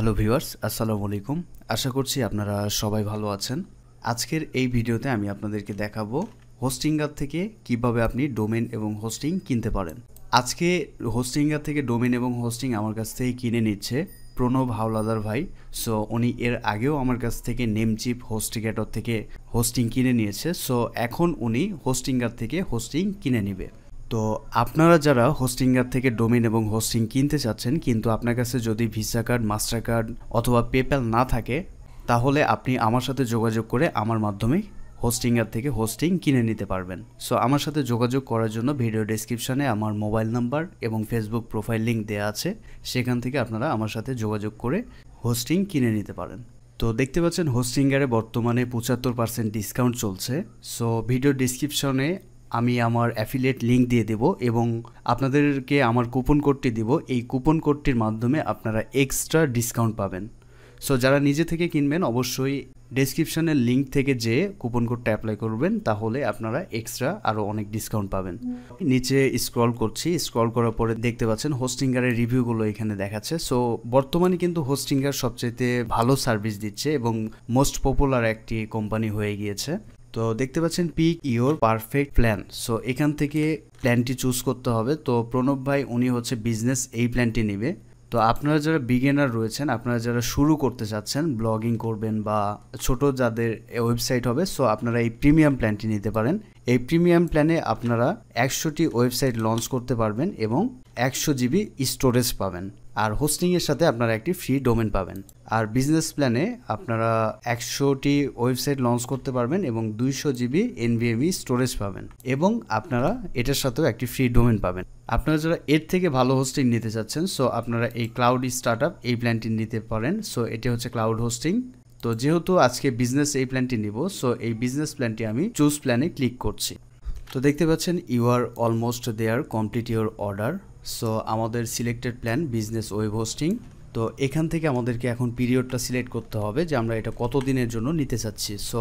hello viewers আসসালামু আলাইকুম আশা করছি আপনারা সবাই ভালো আছেন আজকের এই ভিডিওতে আমি আপনাদেরকে দেখাবো হোস্টিংগার থেকে কিভাবে আপনি ডোমেন এবং হোস্টিং কিনতে পারেন আজকে হোস্টিংগার থেকে ডোমেন এবং হোস্টিং আমার কাছ থেকে কিনে নিচ্ছে প্রণব হাওলাদার ভাই সো উনি এর আগেও আমার কাছ থেকে নেমচিপ হোস্টিগেটর থেকে হোস্টিং কিনে নিয়েছে সো এখন উনি হোস্টিংগার থেকে হোস্টিং কিনে নেবে তো আপনারা যারা হোস্টিঙ্গার থেকে ডোমেন এবং হোস্টিং কিনতে চাচ্ছেন কিন্তু আপনার কাছে যদি ভিসা কার্ড মাস্টার কার্ড অথবা পেপ্যাল না থাকে তাহলে আপনি আমার সাথে যোগাযোগ করে আমার মাধ্যমে হোস্টিঙ্গার থেকে হোস্টিং কিনে নিতে পারবেন সো আমার সাথে যোগাযোগ করার জন্য ভিডিও ডিসক্রিপশানে আমার মোবাইল নাম্বার এবং ফেসবুক প্রোফাইল লিঙ্ক দেওয়া আছে সেখান থেকে আপনারা আমার সাথে যোগাযোগ করে হোস্টিং কিনে নিতে পারেন তো দেখতে পাচ্ছেন হোস্টিঙ্গারে বর্তমানে পঁচাত্তর পার্সেন্ট ডিসকাউন্ট চলছে সো ভিডিও ডিসক্রিপশনে আমি আমার অ্যাফিলিয়েট লিঙ্ক দিয়ে দেব এবং আপনাদেরকে আমার কুপন কোডটি দেব এই কুপন কোডটির মাধ্যমে আপনারা এক্সট্রা ডিসকাউন্ট পাবেন সো যারা নিজে থেকে কিনবেন অবশ্যই ডেসক্রিপশনের লিঙ্ক থেকে যে কুপন কোডটা অ্যাপ্লাই করবেন তাহলে আপনারা এক্সট্রা আরও অনেক ডিসকাউন্ট পাবেন নিচে স্ক্রল করছি স্ক্রল করার পরে দেখতে পাচ্ছেন হোস্টিঙ্গারের রিভিউগুলো এখানে দেখাচ্ছে সো বর্তমানে কিন্তু হোস্টিঙ্গার সবচেয়ে ভালো সার্ভিস দিচ্ছে এবং মোস্ট পপুলার একটি কোম্পানি হয়ে গিয়েছে তো দেখতে পাচ্ছেন pick your perfect plan so এখান থেকে প্ল্যানটি চুজ করতে হবে তো প্রণব ভাই উনি হচ্ছে বিজনেস এই প্ল্যানটি নেবে তো আপনারা যারা বিগেনার রয়েছেন আপনারা যারা শুরু করতে চাচ্ছেন ব্লগিং করবেন বা ছোট যাদের ওয়েবসাইট হবে সো আপনারা এই প্রিমিয়াম প্ল্যানটি নিতে পারেন এই প্রিমিয়াম প্ল্যানে আপনারা একশোটি ওয়েবসাইট লঞ্চ করতে পারবেন এবং একশো জিবি স্টোরেজ পাবেন আর হোস্টিংয়ের সাথে আপনারা একটি ফ্রি ডোমেন পাবেন আর বিজনেস প্ল্যানে আপনারা একশোটি ওয়েবসাইট লঞ্চ করতে পারবেন এবং দুইশো জিবি এনভিএমই স্টোরেজ পাবেন এবং আপনারা এটার সাথেও একটি ফ্রি ডোমেন পাবেন আপনারা যারা এর থেকে ভালো হোস্টিং নিতে চাচ্ছেন সো আপনারা এই ক্লাউড স্টার্ট এই প্ল্যানটি নিতে পারেন সো এটি হচ্ছে ক্লাউড হোস্টিং তো যেহেতু আজকে বিজনেস এই প্ল্যানটি নিব সো এই বিজনেস প্ল্যানটি আমি চুজ প্ল্যানে ক্লিক করছি তো দেখতে পাচ্ছেন you are almost there complete your order so আমাদের selected plan business web hosting তো এখান থেকে আমাদেরকে এখন পিরিয়ডটা সিলেক্ট করতে হবে যে আমরা এটা কত দিনের জন্য নিতে চাচ্ছি সো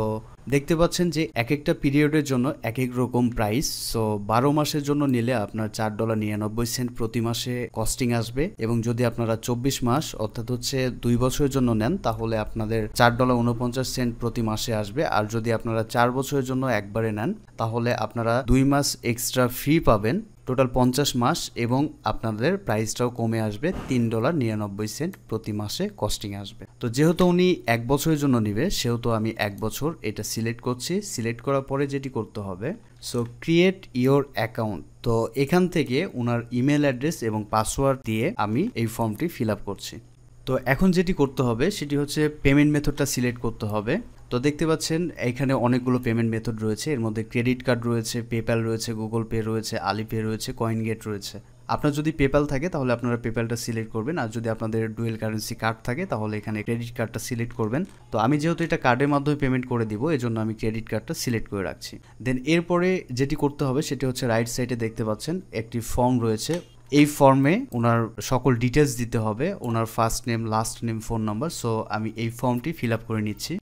দেখতে পাচ্ছেন যে এক একটা পিরিয়ডের জন্য এক এক রকম প্রাইস সো বারো মাসের জন্য নিলে আপনার চার ডলার নিরানব্বই সেন্ট প্রতি মাসে কস্টিং আসবে এবং যদি আপনারা চব্বিশ মাস অর্থাৎ হচ্ছে দুই বছরের জন্য নেন তাহলে আপনাদের চার ডলার উনপঞ্চাশ সেন্ট প্রতি মাসে আসবে আর যদি আপনারা চার বছরের জন্য একবারে নেন তাহলে আপনারা দুই মাস এক্সট্রা ফি পাবেন টোটাল পঞ্চাশ মাস এবং আপনাদের প্রাইসটাও কমে আসবে তিন ডলার নিরানব্বই সেন্ট প্রতি মাসে কস্টিং আসবে তো যেহেতু উনি এক বছরের জন্য নিবে সেহেতু আমি এক বছর এটা সিলেক্ট করছি সিলেক্ট করার পরে যেটি করতে হবে সো ক্রিয়েট ইয়োর অ্যাকাউন্ট তো এখান থেকে ওনার ইমেল অ্যাড্রেস এবং পাসওয়ার্ড দিয়ে আমি এই ফর্মটি ফিল আপ করছি তো এখন যেটি করতে হবে সেটি হচ্ছে পেমেন্ট মেথডটা সিলেক্ট করতে হবে তো দেখতে পাচ্ছেন এখানে অনেকগুলো পেমেন্ট মেথড রয়েছে এর মধ্যে ক্রেডিট কার্ড রয়েছে পেপ্যাল রয়েছে গুগল পে রয়েছে আলিপে রয়েছে কয়েন গেট রয়েছে আপনার যদি পেপ্যাল থাকে তাহলে আপনারা পেপ্যালটা সিলেক্ট করবেন আর যদি আপনাদের ডুয়েল কারেন্সি কার্ড থাকে তাহলে এখানে ক্রেডিট কার্ডটা সিলেক্ট করবেন তো আমি যেহেতু এটা কার্ডের মাধ্যমে পেমেন্ট করে দিব এজন্য আমি ক্রেডিট কার্ডটা সিলেক্ট করে রাখছি দেন এরপরে যেটি করতে হবে সেটি হচ্ছে রাইট সাইডে দেখতে পাচ্ছেন একটি ফর্ম রয়েছে এই ফর্মে ওনার সকল ডিটেলস দিতে হবে ওনার first name last name phone number so আমি এই ফর্মটি ফিল আপ করে নিচ্ছি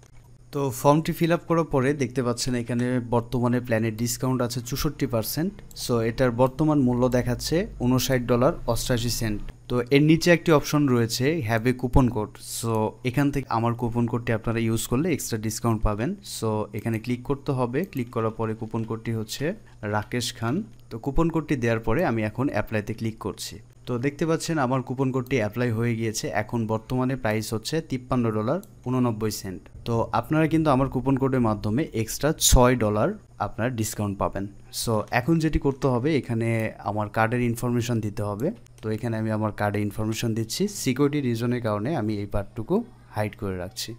তো ফর্মটি ফিল আপ করার পরে দেখতে পাচ্ছেন এখানে বর্তমানে প্ল্যানের ডিসকাউন্ট আছে চৌষট্টি পার্সেন্ট সো এটার বর্তমান মূল্য দেখাচ্ছে উনষাট ডলার অষ্টাশি সেন্ট তো এর নিচে একটি অপশন রয়েছে have a coupon code so এখান থেকে আমার কুপন কোডটি আপনারা ইউজ করলে এক্সট্রা ডিসকাউন্ট পাবেন সো এখানে ক্লিক করতে হবে ক্লিক করার পরে কুপন কোডটি হচ্ছে রাকেশ খান তো কুপন কোডটি দেওয়ার পরে আমি এখন অ্যাপ্লাইতে ক্লিক করছি তো দেখতে পাচ্ছেন আমার কুপন কোডটি অ্যাপ্লাই হয়ে গিয়েছে এখন বর্তমানে প্রাইস হচ্ছে তিপ্পান্ন ডলার উননব্বই সেন্ট তো আপনারা কিন্তু আমার কুপন কোডের মাধ্যমে এক্সট্রা ছয় ডলার আপনার ডিসকাউন্ট পাবেন সো এখন যেটি করতে হবে এখানে আমার কার্ডের ইনফরমেশান দিতে হবে তো এখানে আমি আমার কার্ডে ইনফরমেশান দিচ্ছি সিকিউরিটি রিজনের কারণে আমি এই পার্টটুকু হাইড করে রাখছি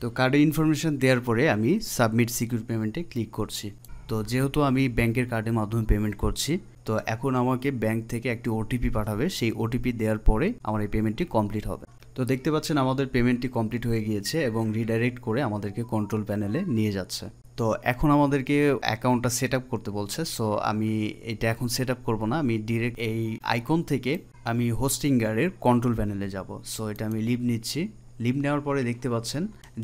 তো কার্ডে ইনফরমেশান দেওয়ার পরে আমি সাবমিট সিকিউর পেমেন্টে ক্লিক করছি তো যেহেতু আমি ব্যাংকের কার্ডের মাধ্যমে পেমেন্ট করছি তো এখন আমাকে ব্যাংক থেকে একটি ওটিপি পাঠাবে সেই ওটিপি দেওয়ার পরে আমার এই পেমেন্টটি কমপ্লিট হবে তো দেখতে পাচ্ছেন আমাদের পেমেন্টটি কমপ্লিট হয়ে গিয়েছে এবং রিডাইরেক্ট করে আমাদেরকে কন্ট্রোল প্যানেলে নিয়ে যাচ্ছে তো এখন আমাদেরকে অ্যাকাউন্টটা সেট আপ করতে বলছে সো আমি এটা এখন সেট আপ করবো না আমি ডিরেক্ট এই আইকন থেকে আমি হোস্টিং গার্ডের কন্ট্রোল প্যানেলে যাব সো এটা আমি লিভ নিচ্ছি লিভ নেওয়ার পরে দেখতে পাচ্ছেন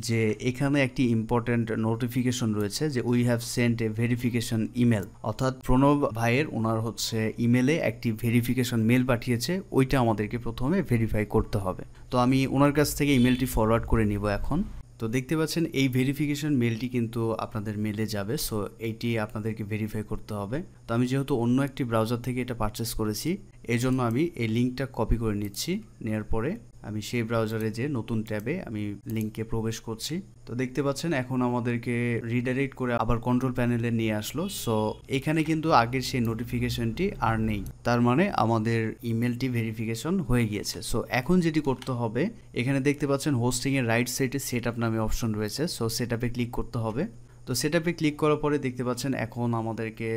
যে এখানে একটি ইম্পর্ট্যান্ট নোটিফিকেশন রয়েছে যে we have sent a verification email অর্থাৎ প্রণব ভাইয়ের ওনার হচ্ছে ইমেলে একটি ভেরিফিকেশন মেল পাঠিয়েছে ওইটা আমাদেরকে প্রথমে ভেরিফাই করতে হবে তো আমি ওনার কাছ থেকে ইমেলটি ফরওয়ার্ড করে নিব এখন তো দেখতে পাচ্ছেন এই ভেরিফিকেশন মেলটি কিন্তু আপনাদের মেলে যাবে সো এইটি আপনাদেরকে ভেরিফাই করতে হবে তো আমি যেহেতু অন্য একটি ব্রাউজার থেকে এটা পারচেস করেছি এজন্য আমি এই লিঙ্কটা কপি করে নিচ্ছি নেওয়ার পরে আমি সেই ব্রাউজারে যে নতুন ট্যাবে আমি লিঙ্কে প্রবেশ করছি তো দেখতে পাচ্ছেন এখন আমাদেরকে রিডাইরেক্ট করে আবার কন্ট্রোল প্যানেলে নিয়ে আসলো সো এখানে কিন্তু আগের সেই নোটিফিকেশনটি আর নেই তার মানে আমাদের ইমেলটি ভেরিফিকেশন হয়ে গিয়েছে সো এখন যেটি করতে হবে এখানে দেখতে পাচ্ছেন হোস্টিংয়ের রাইট সাইডে সেট আপ নামে অপশন রয়েছে সো সেট আপে ক্লিক করতে হবে তো সেট আপে ক্লিক করার পরে দেখতে পাচ্ছেন এখন আমাদেরকে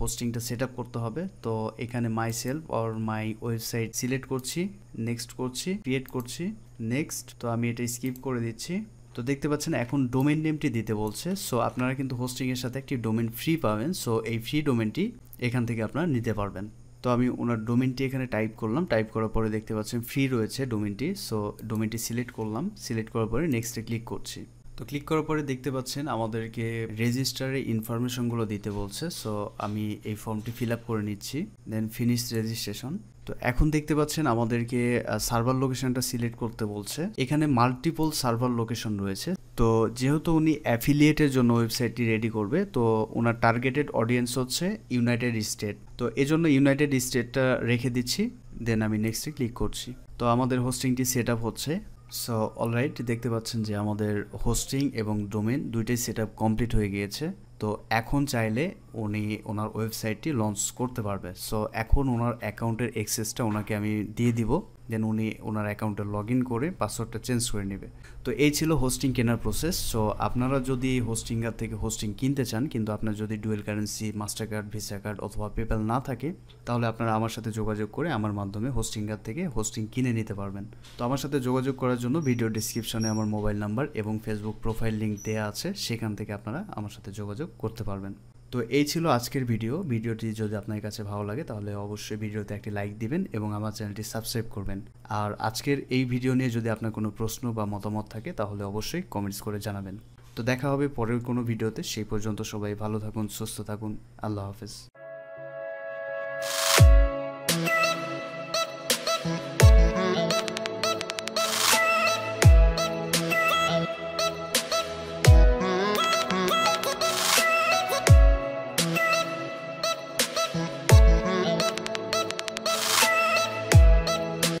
হোস্টিংটা সেট করতে হবে তো এখানে myself or my website select করছি নেক্সট করছি ক্রিয়েট করছি নেক্সট তো আমি এটা স্কিপ করে দিচ্ছি তো দেখতে পাচ্ছেন এখন ডোমেন নেমটি দিতে বলছে সো আপনারা কিন্তু হোস্টিংয়ের সাথে একটি ডোমেন ফ্রি পাবেন সো এই ফ্রি ডোমেনটি এখান থেকে আপনারা নিতে পারবেন তো আমি ওনার ডোমেনটি এখানে টাইপ করলাম টাইপ করার পরে দেখতে পাচ্ছেন ফ্রি রয়েছে ডোমেনটি সো ডোমেনটি সিলেক্ট করলাম সিলেক্ট করার পরে নেক্সটে ক্লিক করছি তো ক্লিক করার পরে দেখতে পাচ্ছেন আমাদেরকে রেজিস্টারে ইনফরমেশনগুলো দিতে বলছে সো আমি এই ফর্মটি ফিল আপ করে নিচ্ছি দেন ফিনিশ রেজিস্ট্রেশন তো এখন দেখতে পাচ্ছেন আমাদেরকে সার্ভার লোকেশনটা সিলেক্ট করতে বলছে এখানে মাল্টিপল সার্ভার লোকেশন রয়েছে তো যেহেতু উনি অ্যাফিলিয়েটের জন্য ওয়েবসাইটটি রেডি করবে তো ওনার টার্গেটেড অডিয়েন্স হচ্ছে ইউনাইটেড স্টেট তো এজন্য ইউনাইটেড স্টেটটা রেখে দিচ্ছি দেন আমি নেক্সটে ক্লিক করছি তো আমাদের হোস্টিংটি সেট হচ্ছে সো অলরাইট দেখতে পাচ্ছেন যে আমাদের হোস্টিং এবং ডোমেন দুইটাই সেট কমপ্লিট হয়ে গিয়েছে তো এখন চাইলে উনি ওনার ওয়েবসাইটটি লঞ্চ করতে পারবে সো এখন ওনার অ্যাকাউন্টের অ্যাক্সেসটা ওনাকে আমি দিয়ে দিব দেন উনি ওনার অ্যাকাউন্টে লগ ইন করে পাসওয়ার্ডটা চেঞ্জ করে নেবে তো এই ছিল হোস্টিং কেনার প্রসেস সো আপনারা যদি হোস্টিংয়ার থেকে হোস্টিং কিনতে চান কিন্তু আপনার যদি dual currency master card visa card অথবা পেপ্যাল না থাকে তাহলে আপনারা আমার সাথে যোগাযোগ করে আমার মাধ্যমে হোস্টিংয়ার থেকে হোস্টিং কিনে নিতে পারবেন তো আমার সাথে যোগাযোগ করার জন্য ভিডিও ডিসক্রিপশনে আমার মোবাইল নাম্বার এবং ফেসবুক প্রোফাইল লিঙ্ক দেওয়া আছে সেখান থেকে আপনারা আমার সাথে যোগাযোগ করতে পারবেন তো এই ছিল আজকের ভিডিও ভিডিওটি যদি আপনার কাছে ভালো লাগে তাহলে অবশ্যই ভিডিওতে একটি লাইক দিবেন এবং আমার চ্যানেলটি সাবস্ক্রাইব করবেন আর আজকের এই ভিডিও নিয়ে যদি আপনার কোনো প্রশ্ন বা মতামত থাকে তাহলে অবশ্যই কমেন্টস করে জানাবেন তো দেখা হবে পরের কোনো ভিডিওতে সেই পর্যন্ত সবাই ভালো থাকুন সুস্থ থাকুন আল্লাহ হাফেজ